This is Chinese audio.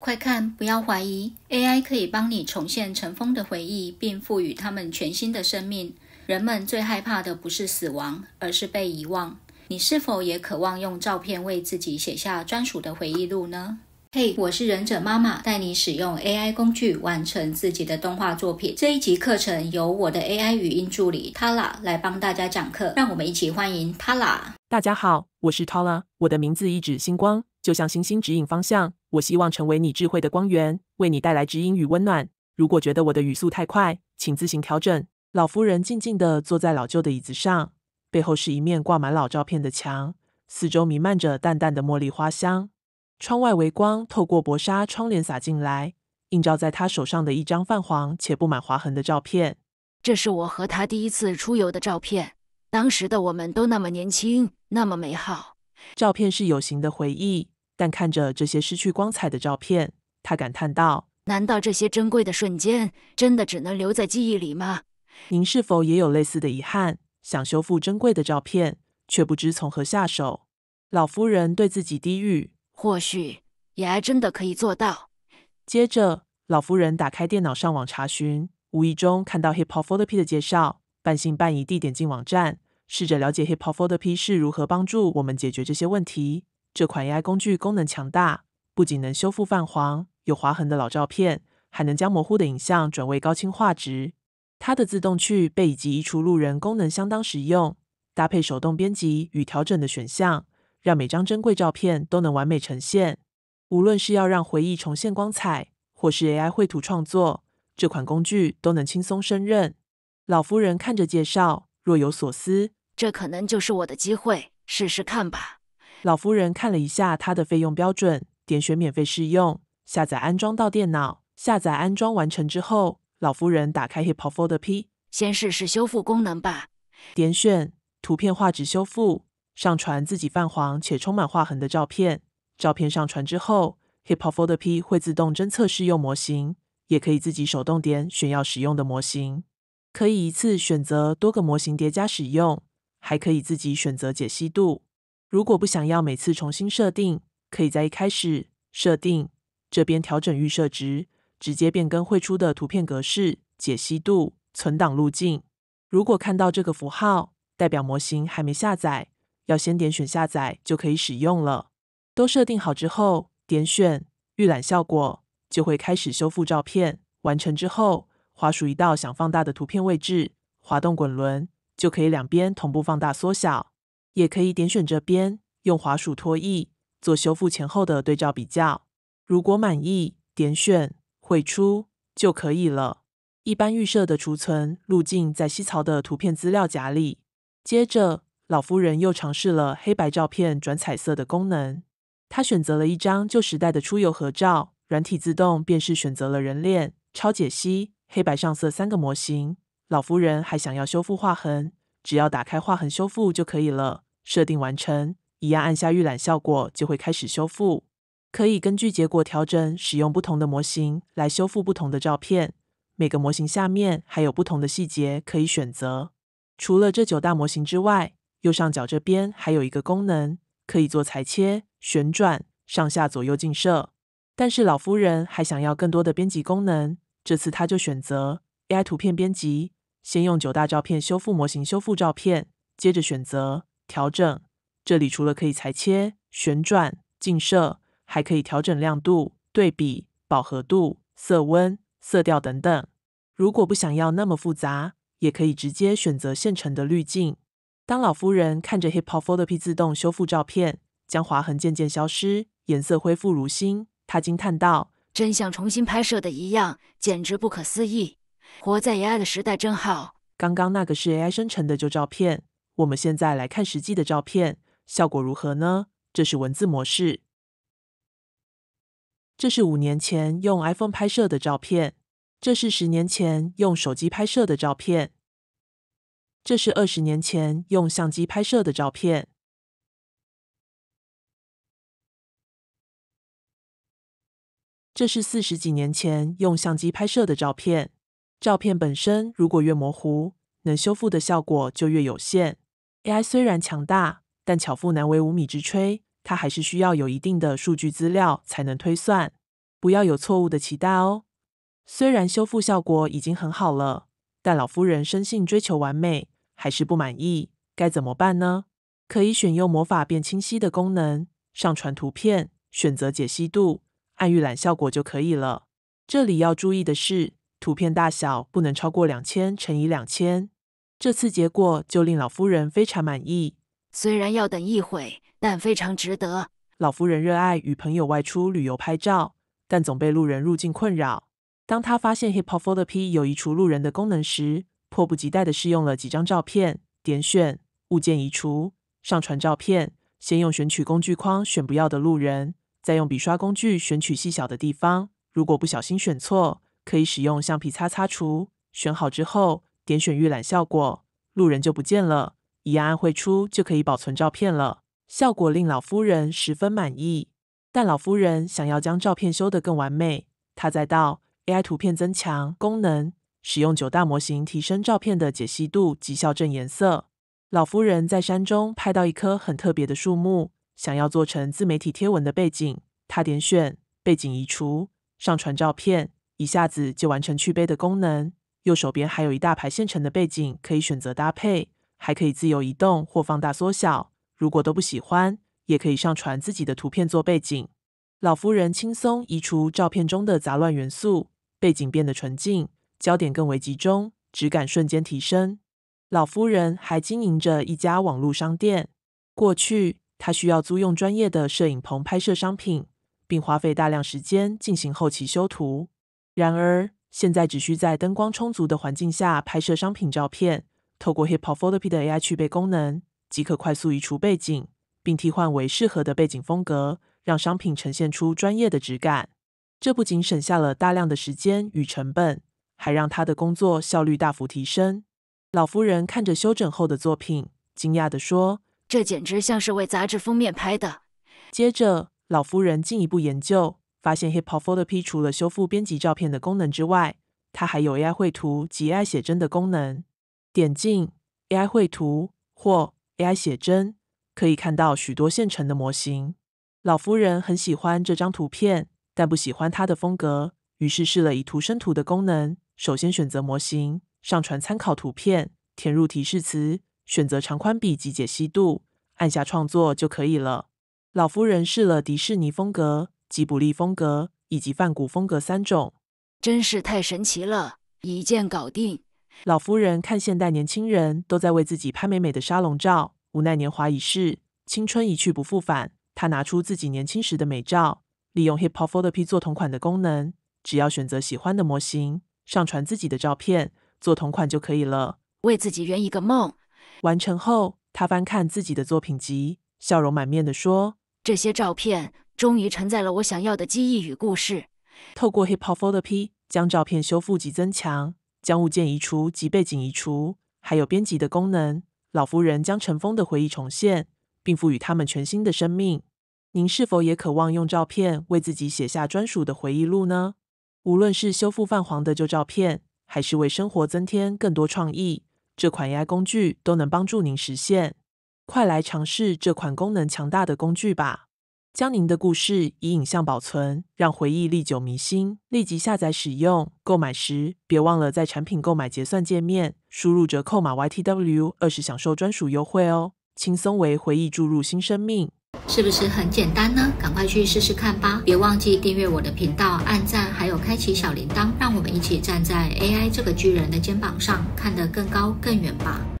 快看！不要怀疑，AI 可以帮你重现尘封的回忆，并赋予它们全新的生命。人们最害怕的不是死亡，而是被遗忘。你是否也渴望用照片为自己写下专属的回忆录呢？嘿，我是忍者妈妈，带你使用 AI 工具完成自己的动画作品。这一集课程由我的 AI 语音助理 Tala 来帮大家讲课。让我们一起欢迎 Tala。大家好，我是 Tala，我的名字一指星光。就像星星指引方向，我希望成为你智慧的光源，为你带来指引与温暖。如果觉得我的语速太快，请自行调整。老夫人静静地坐在老旧的椅子上，背后是一面挂满老照片的墙，四周弥漫着淡淡的茉莉花香。窗外微光透过薄纱窗帘洒进来，映照在她手上的一张泛黄且布满划痕的照片。这是我和他第一次出游的照片，当时的我们都那么年轻，那么美好。照片是有形的回忆，但看着这些失去光彩的照片，他感叹道：“难道这些珍贵的瞬间真的只能留在记忆里吗？”您是否也有类似的遗憾？想修复珍贵的照片，却不知从何下手？老夫人对自己低语：“或许也还真的可以做到。”接着，老夫人打开电脑上网查询，无意中看到 “Hippo Photo P” 的介绍，半信半疑地点进网站。试着了解 h i p h o Photo P 是如何帮助我们解决这些问题。这款 AI 工具功能强大，不仅能修复泛黄、有划痕的老照片，还能将模糊的影像转为高清画质。它的自动去背以及移除路人功能相当实用，搭配手动编辑与调整的选项，让每张珍贵照片都能完美呈现。无论是要让回忆重现光彩，或是 AI 绘图创作，这款工具都能轻松胜任。老夫人看着介绍，若有所思。这可能就是我的机会，试试看吧。老夫人看了一下她的费用标准，点选免费试用，下载安装到电脑。下载安装完成之后，老夫人打开 Hip Photo P，先试试修复功能吧。点选图片画质修复，上传自己泛黄且充满划痕的照片。照片上传之后，Hip Photo P 会自动侦测试用模型，也可以自己手动点选要使用的模型。可以一次选择多个模型叠加使用。还可以自己选择解析度。如果不想要每次重新设定，可以在一开始设定这边调整预设值，直接变更绘出的图片格式、解析度、存档路径。如果看到这个符号，代表模型还没下载，要先点选下载就可以使用了。都设定好之后，点选预览效果，就会开始修复照片。完成之后，滑鼠移到想放大的图片位置，滑动滚轮。就可以两边同步放大缩小，也可以点选这边用滑鼠拖曳做修复前后的对照比较。如果满意，点选绘出就可以了。一般预设的储存路径在西槽的图片资料夹里。接着，老夫人又尝试了黑白照片转彩色的功能。她选择了一张旧时代的出游合照，软体自动便是选择了人脸、超解析、黑白上色三个模型。老夫人还想要修复划痕，只要打开划痕修复就可以了。设定完成，一按按下预览效果就会开始修复。可以根据结果调整，使用不同的模型来修复不同的照片。每个模型下面还有不同的细节可以选择。除了这九大模型之外，右上角这边还有一个功能，可以做裁切、旋转、上下左右镜射。但是老夫人还想要更多的编辑功能，这次她就选择 AI 图片编辑。先用九大照片修复模型修复照片，接着选择调整。这里除了可以裁切、旋转、近摄，还可以调整亮度、对比、饱和度、色温、色调等等。如果不想要那么复杂，也可以直接选择现成的滤镜。当老夫人看着 Hip Hop Photo P 自动修复照片，将划痕渐渐消失，颜色恢复如新，她惊叹道：“真像重新拍摄的一样，简直不可思议。”活在 AI 的时代真好。刚刚那个是 AI 生成的旧照片，我们现在来看实际的照片，效果如何呢？这是文字模式。这是五年前用 iPhone 拍摄的照片，这是十年前用手机拍摄的照片，这是二十年前用相机拍摄的照片，这是四十几年前用相机拍摄的照片。照片本身如果越模糊，能修复的效果就越有限。AI 虽然强大，但巧妇难为无米之炊，它还是需要有一定的数据资料才能推算。不要有错误的期待哦。虽然修复效果已经很好了，但老夫人生性追求完美，还是不满意。该怎么办呢？可以选用魔法变清晰的功能，上传图片，选择解析度，按预览效果就可以了。这里要注意的是。图片大小不能超过两千乘以两千。这次结果就令老夫人非常满意。虽然要等一会，但非常值得。老夫人热爱与朋友外出旅游拍照，但总被路人入境困扰。当她发现 Hip Hop Photo P 有移除路人的功能时，迫不及待地试用了几张照片。点选物件移除，上传照片。先用选取工具框选不要的路人，再用笔刷工具选取细小的地方。如果不小心选错，可以使用橡皮擦擦除，选好之后点选预览效果，路人就不见了。一按绘出就可以保存照片了。效果令老夫人十分满意，但老夫人想要将照片修得更完美，她再到 AI 图片增强功能，使用九大模型提升照片的解析度及校正颜色。老夫人在山中拍到一棵很特别的树木，想要做成自媒体贴文的背景，她点选背景移除，上传照片。一下子就完成去杯的功能，右手边还有一大排现成的背景可以选择搭配，还可以自由移动或放大缩小。如果都不喜欢，也可以上传自己的图片做背景。老夫人轻松移除照片中的杂乱元素，背景变得纯净，焦点更为集中，质感瞬间提升。老夫人还经营着一家网络商店，过去她需要租用专业的摄影棚拍摄商品，并花费大量时间进行后期修图。然而，现在只需在灯光充足的环境下拍摄商品照片，透过 Hip PhotoP p 的 AI 去背功能，即可快速移除背景，并替换为适合的背景风格，让商品呈现出专业的质感。这不仅省下了大量的时间与成本，还让他的工作效率大幅提升。老夫人看着修整后的作品，惊讶地说：“这简直像是为杂志封面拍的。”接着，老夫人进一步研究。发现 Hip Hop Photo P 除了修复编辑照片的功能之外，它还有 AI 绘图及 AI 写真的功能。点进 AI 绘图或 AI 写真，可以看到许多现成的模型。老夫人很喜欢这张图片，但不喜欢它的风格，于是试了以图生图的功能。首先选择模型，上传参考图片，填入提示词，选择长宽比及解析度，按下创作就可以了。老夫人试了迪士尼风格。吉卜力风格以及梵谷风格三种，真是太神奇了，一键搞定。老夫人看现代年轻人都在为自己拍美美的沙龙照，无奈年华已逝，青春一去不复返。她拿出自己年轻时的美照，利用 Hip Hop Photo P 做同款的功能，只要选择喜欢的模型，上传自己的照片，做同款就可以了。为自己圆一个梦。完成后，她翻看自己的作品集，笑容满面的说：“这些照片。”终于承载了我想要的记忆与故事。透过 Hip Hop Photo P 将照片修复及增强，将物件移除及背景移除，还有编辑的功能。老夫人将尘封的回忆重现，并赋予他们全新的生命。您是否也渴望用照片为自己写下专属的回忆录呢？无论是修复泛黄的旧照片，还是为生活增添更多创意，这款 AI 工具都能帮助您实现。快来尝试这款功能强大的工具吧！将您的故事以影像保存，让回忆历久弥新。立即下载使用，购买时别忘了在产品购买结算界面输入折扣码 YTW 二是享受专属优惠哦。轻松为回忆注入新生命，是不是很简单呢？赶快去试试看吧！别忘记订阅我的频道、按赞，还有开启小铃铛。让我们一起站在 AI 这个巨人的肩膀上，看得更高更远吧！